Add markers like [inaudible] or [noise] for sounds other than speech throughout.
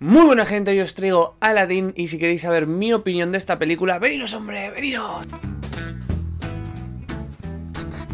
Muy buena gente, yo os traigo Aladdin y si queréis saber mi opinión de esta película, veniros hombre, veniros.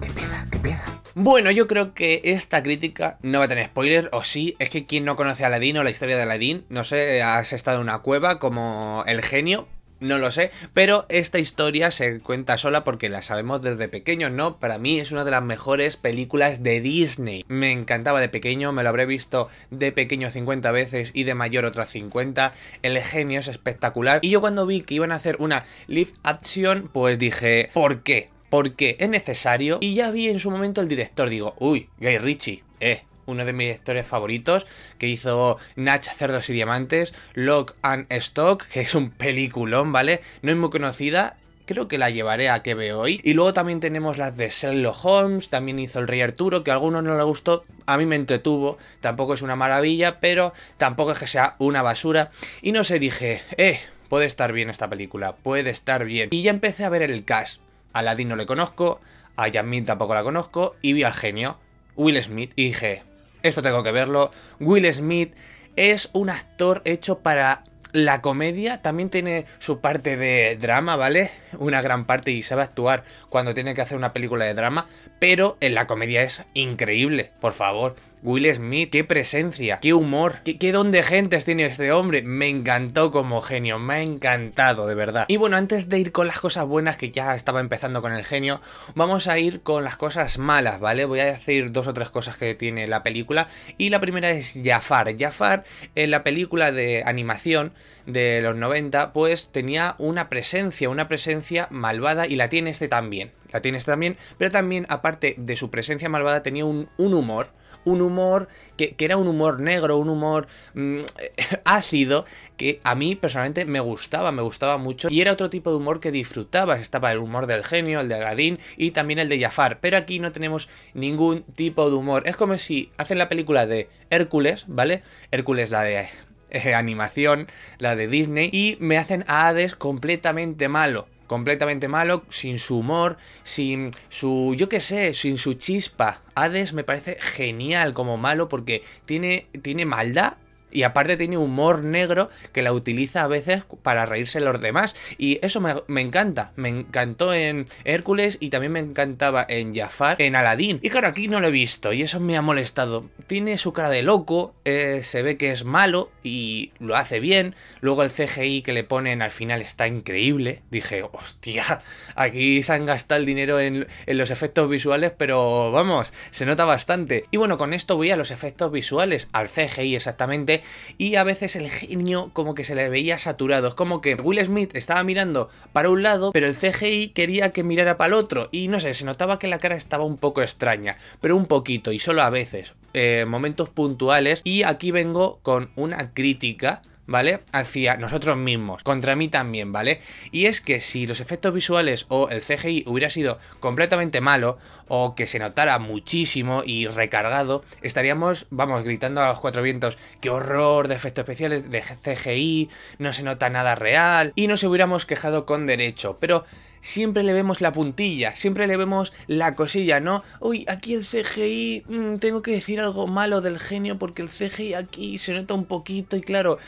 ¿Qué empieza, Bueno, yo creo que esta crítica no va a tener spoiler, o sí, es que quien no conoce a Aladdin o la historia de Aladdin, no sé, has estado en una cueva como el genio, no lo sé, pero esta historia se cuenta sola porque la sabemos desde pequeño, ¿no? Para mí es una de las mejores películas de Disney. Me encantaba de pequeño, me lo habré visto de pequeño 50 veces y de mayor otras 50. El genio es espectacular. Y yo cuando vi que iban a hacer una live action, pues dije, ¿por qué? Porque es necesario. Y ya vi en su momento el director, digo, uy, Gay Ritchie, eh, uno de mis actores favoritos, que hizo Nach Cerdos y Diamantes, Lock and Stock, que es un peliculón, ¿vale? No es muy conocida, creo que la llevaré a que veo hoy. Y luego también tenemos las de Sherlock Holmes, también hizo el Rey Arturo, que a algunos no le gustó, a mí me entretuvo, tampoco es una maravilla, pero tampoco es que sea una basura. Y no sé, dije, eh, puede estar bien esta película, puede estar bien. Y ya empecé a ver el cast. A Aladdin no le conozco, a Jasmine tampoco la conozco, y vi al genio, Will Smith, y dije, esto tengo que verlo. Will Smith es un actor hecho para la comedia también tiene su parte de drama, ¿vale? Una gran parte y sabe actuar cuando tiene que hacer una película de drama, pero en la comedia es increíble, por favor. Will Smith, qué presencia, qué humor, qué, qué don de gentes tiene este hombre. Me encantó como genio, me ha encantado, de verdad. Y bueno, antes de ir con las cosas buenas, que ya estaba empezando con el genio, vamos a ir con las cosas malas, ¿vale? Voy a decir dos o tres cosas que tiene la película. Y la primera es Jafar. Jafar, en la película de animación de los 90, pues tenía una presencia, una presencia malvada y la tiene este también. La tiene este también, pero también, aparte de su presencia malvada, tenía un humor un humor que, era un humor negro, un humor mm, [laughs] ácido, que a mí personalmente me gustaba, me gustaba mucho y era otro tipo de humor que disfrutaba, Estaba el humor del genio, el de Agadín y también el de Jafar, pero aquí no tenemos ningún tipo de humor. Es como si hacen la película de Hércules, ¿vale? Hércules la de eh, animación, la de Disney, y me hacen a Hades completamente malo completamente malo, sin su humor, sin su, yo qué sé, sin su chispa. Hades me parece genial como malo porque tiene, tiene maldad y aparte tiene humor negro que la utiliza a veces para reírse los demás. Y eso me, encanta. Me encantó en Hércules y también me encantaba en Jafar, en Aladdin. Y claro, aquí no lo he visto y eso me ha molestado. Tiene su cara de loco, eh, se ve que es malo y lo hace bien. Luego el CGI que le ponen al final está increíble. Dije, hostia, aquí se han gastado el dinero en, en los efectos visuales, pero vamos, se nota bastante. Y bueno, con esto voy a los efectos visuales, al CGI exactamente, y a veces el genio como que se le veía saturado. Es como que Will Smith estaba mirando para un lado, pero el CGI quería que mirara para el otro y no sé, se notaba que la cara estaba un poco extraña, pero un poquito y solo a veces, eh, momentos puntuales. Y aquí vengo con una crítica ¿vale? Hacia nosotros mismos, contra mí también, ¿vale? Y es que si los efectos visuales o el CGI hubiera sido completamente malo, o que se notara muchísimo y recargado, estaríamos, vamos, gritando a los cuatro vientos, qué horror de efectos especiales, de CGI, no se nota nada real, y nos hubiéramos quejado con derecho, pero siempre le vemos la puntilla, siempre le vemos la cosilla, ¿no? Uy, aquí el CGI, mm, tengo que decir algo malo del genio porque el CGI aquí se nota un poquito y claro,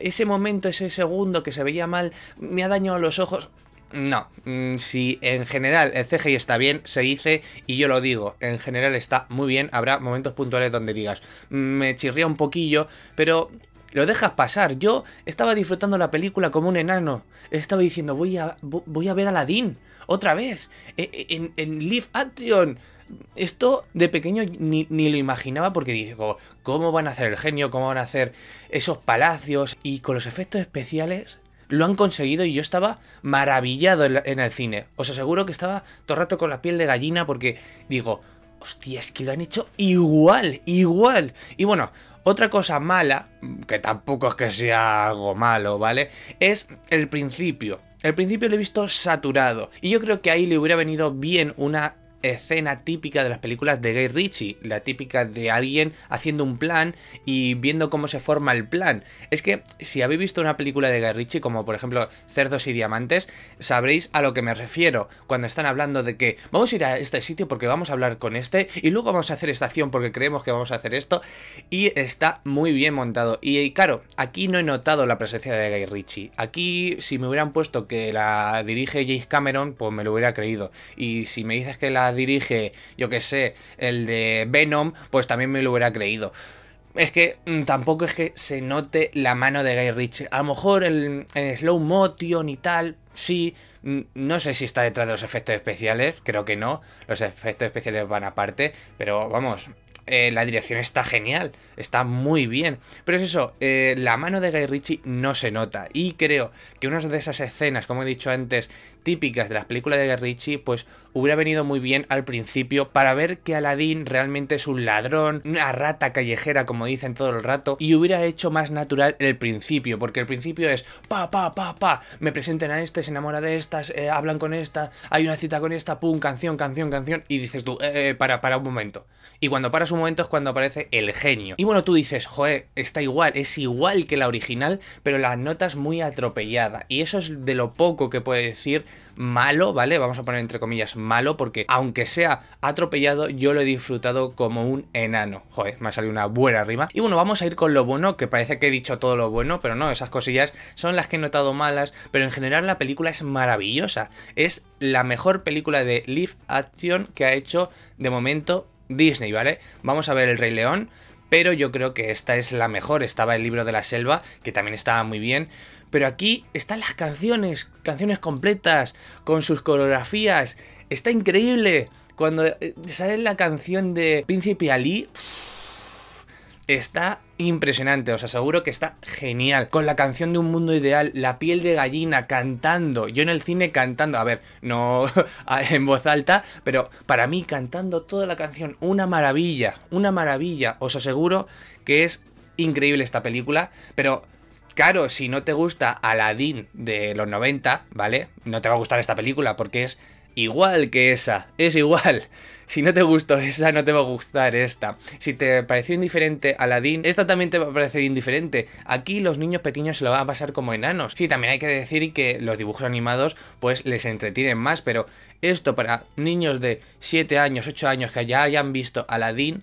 ese momento, ese segundo que se veía mal, me ha dañado los ojos. No, mm, si en general el CGI está bien, se dice, y yo lo digo, en general está muy bien, habrá momentos puntuales donde digas, mm, me chirría un poquillo, pero lo dejas pasar. Yo estaba disfrutando la película como un enano. Estaba diciendo, voy a, voy a ver a Otra vez. E, e, en, live action. Esto de pequeño ni, lo imaginaba porque digo, ¿cómo van a hacer el genio? ¿Cómo van a hacer esos palacios? Y con los efectos especiales lo han conseguido y yo estaba maravillado en, en el cine. Os aseguro que estaba todo el rato con la piel de gallina porque digo, hostia, es que lo han hecho igual, igual. Y bueno, otra cosa mala, que tampoco es que sea algo malo, ¿vale? Es el principio. El principio lo he visto saturado. Y yo creo que ahí le hubiera venido bien una escena típica de las películas de Gay Ritchie, la típica de alguien haciendo un plan y viendo cómo se forma el plan. Es que si habéis visto una película de Guy Ritchie, como por ejemplo Cerdos y Diamantes, sabréis a lo que me refiero cuando están hablando de que vamos a ir a este sitio porque vamos a hablar con este y luego vamos a hacer esta acción porque creemos que vamos a hacer esto y está muy bien montado. Y claro, aquí no he notado la presencia de Guy Ritchie. Aquí si me hubieran puesto que la dirige James Cameron, pues me lo hubiera creído. Y si me dices que la dirige, yo que sé, el de Venom, pues también me lo hubiera creído. Es que mm, tampoco es que se note la mano de Guy Ritchie. A lo mejor en, slow motion y tal, sí. Mm, no sé si está detrás de los efectos especiales, creo que no. Los efectos especiales van aparte, pero vamos, eh, la dirección está genial, está muy bien. Pero es eso, eh, la mano de Guy Ritchie no se nota. Y creo que una de esas escenas, como he dicho antes, típicas de las películas de Richie, pues hubiera venido muy bien al principio para ver que Aladdin realmente es un ladrón, una rata callejera como dicen todo el rato, y hubiera hecho más natural el principio, porque el principio es pa, pa, pa, pa, me presentan a este, se enamora de estas, eh, hablan con esta, hay una cita con esta, pum, canción, canción, canción, y dices tú, eh, eh, para, para un momento. Y cuando paras un momento es cuando aparece el genio. Y bueno, tú dices, joder, está igual, es igual que la original, pero la notas muy atropellada. Y eso es de lo poco que puede decir malo, ¿vale? Vamos a poner entre comillas malo, porque aunque sea atropellado, yo lo he disfrutado como un enano. Joder, me ha salido una buena rima. Y bueno, vamos a ir con lo bueno, que parece que he dicho todo lo bueno, pero no, esas cosillas son las que he notado malas, pero en general la película es maravillosa. Es la mejor película de live action que ha hecho de momento Disney, ¿vale? Vamos a ver El Rey León, pero yo creo que esta es la mejor. Estaba el libro de la selva, que también estaba muy bien, pero aquí están las canciones, canciones completas, con sus coreografías. Está increíble. Cuando eh, sale la canción de Príncipe Ali... Está impresionante, os aseguro que está genial. Con la canción de Un Mundo Ideal, la piel de gallina cantando, yo en el cine cantando, a ver, no [laughs] en voz alta, pero para mí cantando toda la canción, una maravilla, una maravilla, os aseguro que es increíble esta película, pero... Claro, si no te gusta Aladdin de los 90, ¿vale? No te va a gustar esta película porque es igual que esa, es igual. [laughs] Si no te gustó esa, no te va a gustar esta. Si te pareció indiferente Aladdin, esta también te va a parecer indiferente. Aquí los niños pequeños se lo van a pasar como enanos. Sí, también hay que decir que los dibujos animados pues les entretienen más, pero esto para niños de 7 años, 8 años que ya hayan visto Aladdin,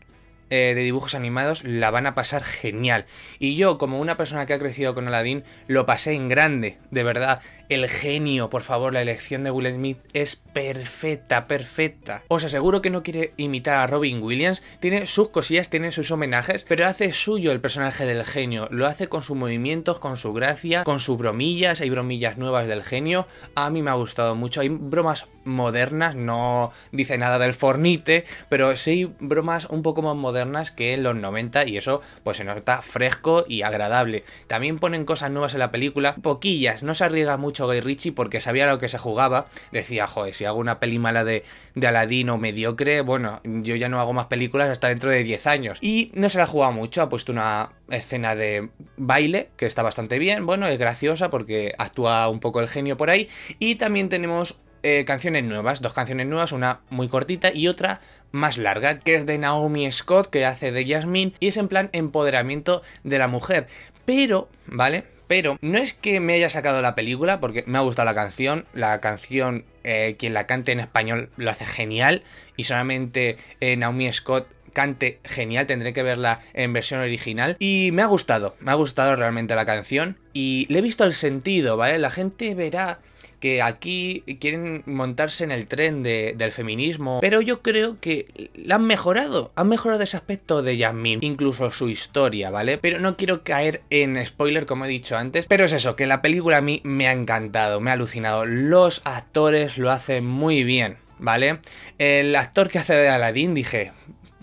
eh, de dibujos animados la van a pasar genial. Y yo, como una persona que ha crecido con Aladdin, lo pasé en grande, de verdad. El genio, por favor, la elección de Will Smith es perfecta, perfecta. Os aseguro que no quiere imitar a Robin Williams, tiene sus cosillas, tiene sus homenajes, pero hace suyo el personaje del genio, lo hace con sus movimientos, con su gracia, con sus bromillas, hay bromillas nuevas del genio. A mí me ha gustado mucho, hay bromas modernas, no dice nada del fornite, pero sí bromas un poco más modernas que en los 90 y eso pues se nota fresco y agradable. También ponen cosas nuevas en la película, poquillas, no se arriesga mucho Guy Ritchie porque sabía lo que se jugaba, decía, joder, si hago una peli mala de, de o mediocre, bueno, yo ya no hago más películas hasta dentro de 10 años. Y no se la ha jugado mucho, ha puesto una escena de baile que está bastante bien, bueno, es graciosa porque actúa un poco el genio por ahí y también tenemos eh, canciones nuevas, dos canciones nuevas, una muy cortita y otra más larga, que es de Naomi Scott, que hace de Jasmine, y es en plan empoderamiento de la mujer. Pero, ¿vale? Pero no es que me haya sacado la película, porque me ha gustado la canción, la canción, eh, quien la cante en español lo hace genial, y solamente eh, Naomi Scott cante genial, tendré que verla en versión original. Y me ha gustado, me ha gustado realmente la canción. Y le he visto el sentido, ¿vale? La gente verá que aquí quieren montarse en el tren del feminismo, pero yo creo que la han mejorado, han mejorado ese aspecto de Jasmine, incluso su historia, ¿vale? Pero no quiero caer en spoiler como he dicho antes, pero es eso, que la película a mí me ha encantado, me ha alucinado, los actores lo hacen muy bien. ¿Vale? El actor que hace de Aladdin, dije,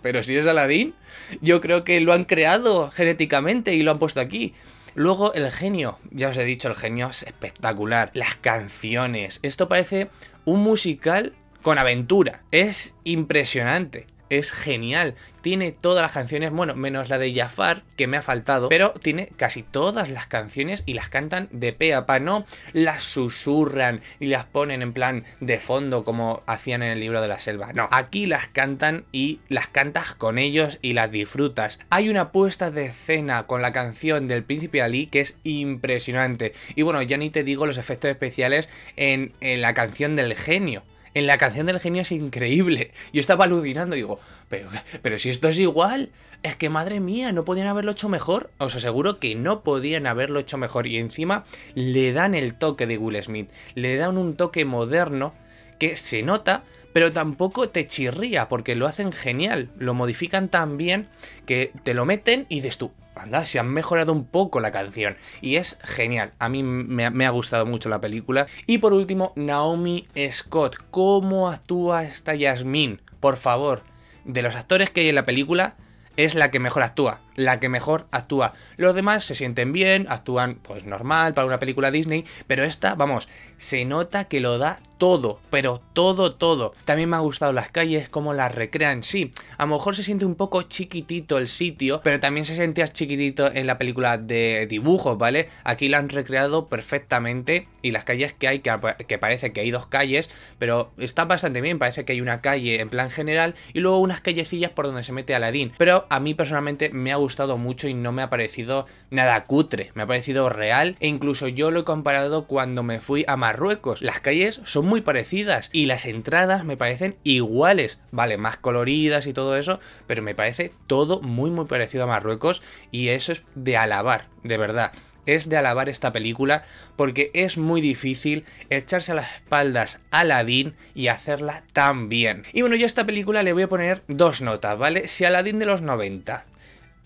pero si es Aladdin, yo creo que lo han creado genéticamente y lo han puesto aquí. Luego el genio, ya os he dicho, el genio es espectacular. Las canciones, esto parece un musical con aventura. Es impresionante es genial. Tiene todas las canciones, bueno, menos la de Jafar, que me ha faltado, pero tiene casi todas las canciones y las cantan de pe a no las susurran y las ponen en plan de fondo como hacían en el libro de la selva. No, aquí las cantan y las cantas con ellos y las disfrutas. Hay una puesta de escena con la canción del príncipe Ali que es impresionante. Y bueno, ya ni te digo los efectos especiales en, en la canción del genio en la canción del genio es increíble. Yo estaba alucinando y digo, pero, pero si esto es igual, es que madre mía, no podían haberlo hecho mejor. Os aseguro que no podían haberlo hecho mejor. Y encima le dan el toque de Will Smith, le dan un toque moderno que se nota, pero tampoco te chirría porque lo hacen genial, lo modifican tan bien que te lo meten y dices tú, se han mejorado un poco la canción. Y es genial. A mí me, me, ha gustado mucho la película. Y por último, Naomi Scott. ¿Cómo actúa esta Yasmin? Por favor. De los actores que hay en la película, es la que mejor actúa la que mejor actúa. Los demás se sienten bien, actúan pues normal para una película Disney, pero esta, vamos, se nota que lo da todo, pero todo, todo. También me ha gustado las calles, cómo las recrean. Sí, a lo mejor se siente un poco chiquitito el sitio, pero también se sentía chiquitito en la película de dibujos, ¿vale? Aquí la han recreado perfectamente y las calles que hay, que, que parece que hay dos calles, pero está bastante bien, parece que hay una calle en plan general y luego unas callecillas por donde se mete Aladdin. Pero a mí personalmente me ha gustado gustado mucho y no me ha parecido nada cutre, me ha parecido real e incluso yo lo he comparado cuando me fui a Marruecos. Las calles son muy parecidas y las entradas me parecen iguales, vale, más coloridas y todo eso, pero me parece todo muy muy parecido a Marruecos y eso es de alabar, de verdad es de alabar esta película porque es muy difícil echarse a las espaldas a Aladdin y hacerla tan bien. Y bueno, yo a esta película le voy a poner dos notas, ¿vale? Si Aladdin de los 90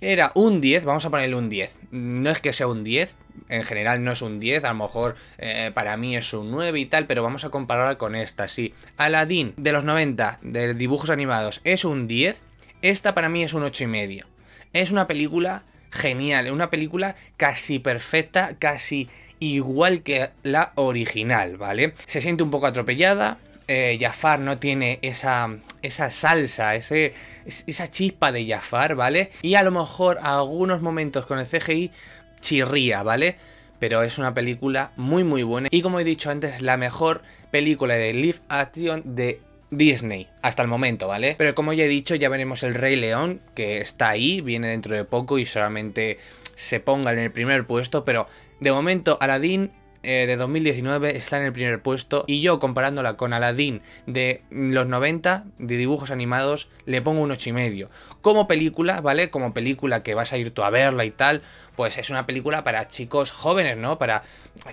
era un 10, vamos a ponerle un 10. No es que sea un 10, en general no es un 10, a lo mejor eh, para mí es un 9 y tal, pero vamos a compararla con esta, sí. Aladdin de los 90, de dibujos animados, es un 10, esta para mí es un 8 y medio. Es una película genial, una película casi perfecta, casi igual que la original, ¿vale? Se siente un poco atropellada, eh, Jafar no tiene esa, esa salsa, ese, esa chispa de Jafar, ¿vale? Y a lo mejor a algunos momentos con el CGI chirría, ¿vale? Pero es una película muy muy buena y como he dicho antes, la mejor película de live action de Disney hasta el momento, ¿vale? Pero como ya he dicho, ya veremos el Rey León, que está ahí, viene dentro de poco y solamente se ponga en el primer puesto, pero de momento Aladdin eh, de 2019 está en el primer puesto y yo comparándola con Aladdin de los 90 de dibujos animados le pongo un medio Como película, ¿vale? Como película que vas a ir tú a verla y tal, pues es una película para chicos jóvenes, ¿no? Para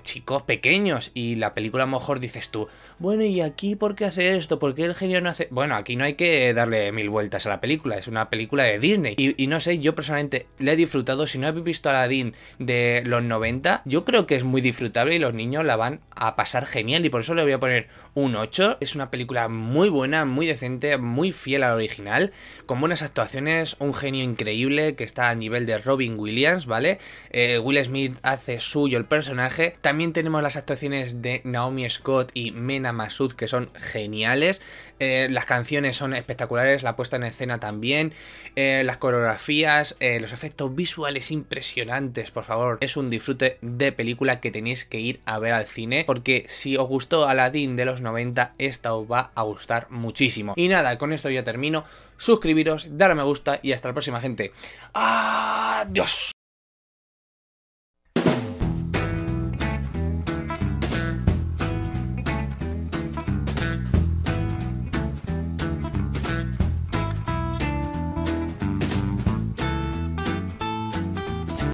chicos pequeños y la película a lo mejor dices tú, bueno, ¿y aquí por qué hace esto? ¿Por qué el genio no hace...? Bueno, aquí no hay que darle mil vueltas a la película, es una película de Disney y, no sé, yo personalmente le he disfrutado, si no habéis visto Aladdin de los 90, yo creo que es muy disfrutable los niños la van a pasar genial y por eso le voy a poner un 8. Es una película muy buena, muy decente, muy fiel al original, con buenas actuaciones, un genio increíble que está a nivel de Robin Williams, ¿vale? Eh, Will Smith hace suyo el personaje. También tenemos las actuaciones de Naomi Scott y Mena Masud que son geniales. Eh, las canciones son espectaculares, la puesta en escena también, eh, las coreografías, los efectos visuales impresionantes, por favor. Es un disfrute de película que tenéis que ir a ver al cine, porque si os gustó Aladdin de los 90, esta os va a gustar muchísimo. Y nada, con esto ya termino. Suscribiros, dar a me gusta y hasta la próxima, gente. ¡Adiós!